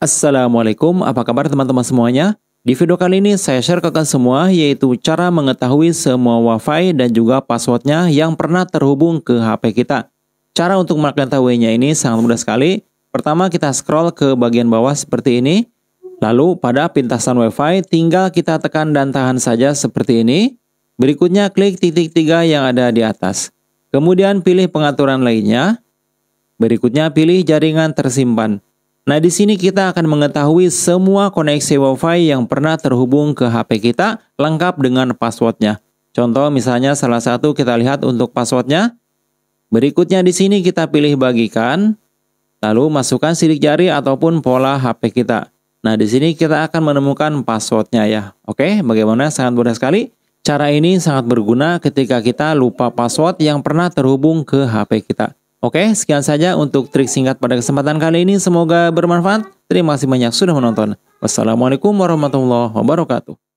Assalamualaikum, apa kabar teman-teman semuanya? Di video kali ini saya share ke kalian semua yaitu cara mengetahui semua wifi dan juga passwordnya yang pernah terhubung ke HP kita. Cara untuk mengetahuinya ini sangat mudah sekali. Pertama kita scroll ke bagian bawah seperti ini. Lalu pada pintasan wifi tinggal kita tekan dan tahan saja seperti ini. Berikutnya klik titik tiga yang ada di atas. Kemudian pilih pengaturan lainnya. Berikutnya pilih jaringan tersimpan. Nah, di sini kita akan mengetahui semua koneksi WiFi yang pernah terhubung ke HP kita lengkap dengan passwordnya. Contoh misalnya salah satu kita lihat untuk passwordnya. Berikutnya di sini kita pilih bagikan, lalu masukkan sidik jari ataupun pola HP kita. Nah, di sini kita akan menemukan passwordnya ya. Oke, bagaimana? Sangat mudah sekali. Cara ini sangat berguna ketika kita lupa password yang pernah terhubung ke HP kita. Oke, sekian saja untuk trik singkat pada kesempatan kali ini. Semoga bermanfaat. Terima kasih banyak sudah menonton. Wassalamualaikum warahmatullahi wabarakatuh.